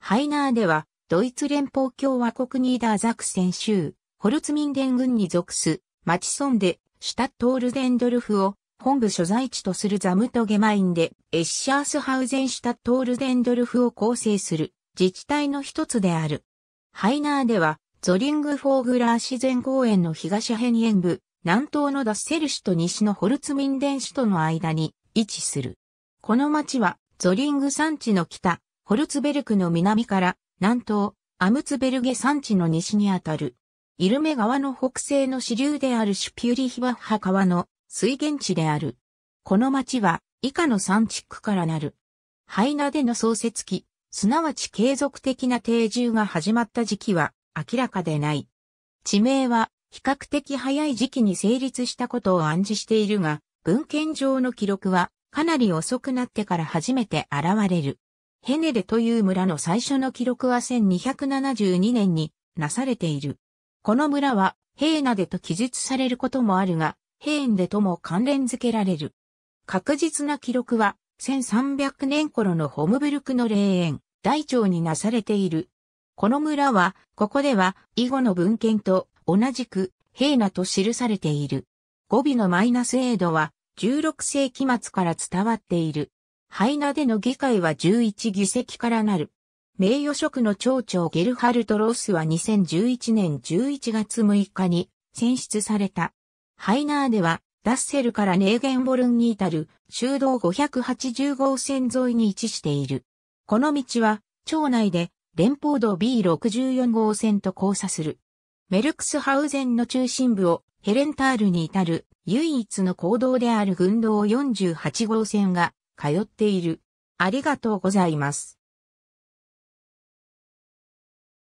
ハイナーでは、ドイツ連邦共和国ニーダーザクセン州、ホルツミンデン郡に属す、マチソンで、シュタットールデンドルフを、本部所在地とするザムトゲマインで、エッシャースハウゼンシュタットールデンドルフを構成する、自治体の一つである。ハイナーでは、ゾリングフォーグラー自然公園の東辺縁部、南東のダッセル市と西のホルツミンデン市との間に位置する。この町は、ゾリング山地の北、ホルツベルクの南から南東、アムツベルゲ山地の西にあたる。イルメ川の北西の支流であるシュピュリヒバッハ川の水源地である。この町は以下の3地区からなる。ハイナでの創設期、すなわち継続的な定住が始まった時期は明らかでない。地名は比較的早い時期に成立したことを暗示しているが、文献上の記録はかなり遅くなってから初めて現れる。ヘネデという村の最初の記録は1272年になされている。この村は、ヘーナデと記述されることもあるが、ヘーンデとも関連付けられる。確実な記録は、1300年頃のホムブルクの霊園、大腸になされている。この村は、ここでは、以後の文献と同じく、ヘーナと記されている。語尾のマイナスエードは、16世紀末から伝わっている。ハイナでの議会は11議席からなる。名誉職の町長ゲルハルト・ロースは2011年11月6日に選出された。ハイナーでは、ダッセルからネーゲンボルンに至る、修道580号線沿いに位置している。この道は、町内で、連邦道 B64 号線と交差する。メルクスハウゼンの中心部をヘレンタールに至る唯一の行動である軍道48号線が通っている。ありがとうございます。